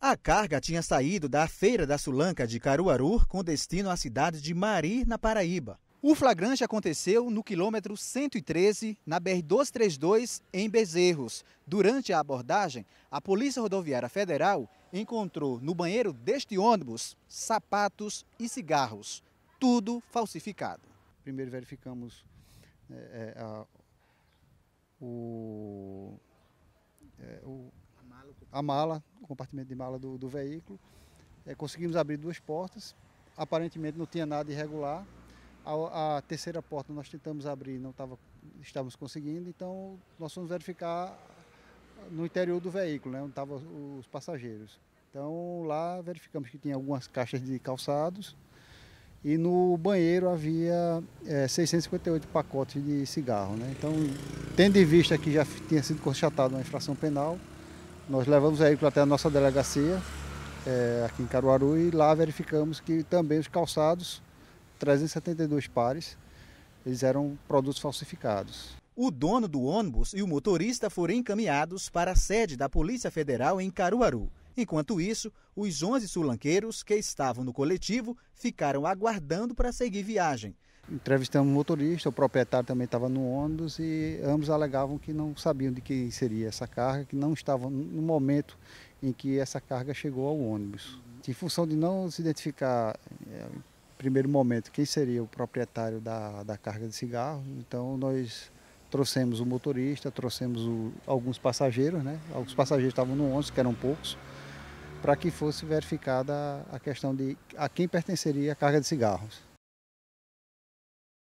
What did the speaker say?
A carga tinha saído da Feira da Sulanca de Caruaru com destino à cidade de Mari, na Paraíba. O flagrante aconteceu no quilômetro 113, na BR-232, em Bezerros. Durante a abordagem, a Polícia Rodoviária Federal encontrou no banheiro deste ônibus sapatos e cigarros, tudo falsificado. Primeiro verificamos é, é a, o, é, o, a mala compartimento de mala do, do veículo. É, conseguimos abrir duas portas, aparentemente não tinha nada irregular. A, a terceira porta nós tentamos abrir, não tava, estávamos conseguindo, então nós fomos verificar no interior do veículo, né, onde estavam os passageiros. Então lá verificamos que tinha algumas caixas de calçados e no banheiro havia é, 658 pacotes de cigarro. Né? Então, tendo em vista que já tinha sido constatada uma infração penal, nós levamos o veículo até a nossa delegacia, é, aqui em Caruaru, e lá verificamos que também os calçados, 372 pares, eles eram produtos falsificados. O dono do ônibus e o motorista foram encaminhados para a sede da Polícia Federal em Caruaru. Enquanto isso, os 11 sulanqueiros que estavam no coletivo ficaram aguardando para seguir viagem. Entrevistamos o motorista, o proprietário também estava no ônibus e ambos alegavam que não sabiam de quem seria essa carga, que não estavam no momento em que essa carga chegou ao ônibus. Em função de não se identificar é, em primeiro momento quem seria o proprietário da, da carga de cigarro, então nós trouxemos o motorista, trouxemos o, alguns passageiros, né? Alguns passageiros estavam no ônibus, que eram poucos para que fosse verificada a questão de a quem pertenceria a carga de cigarros.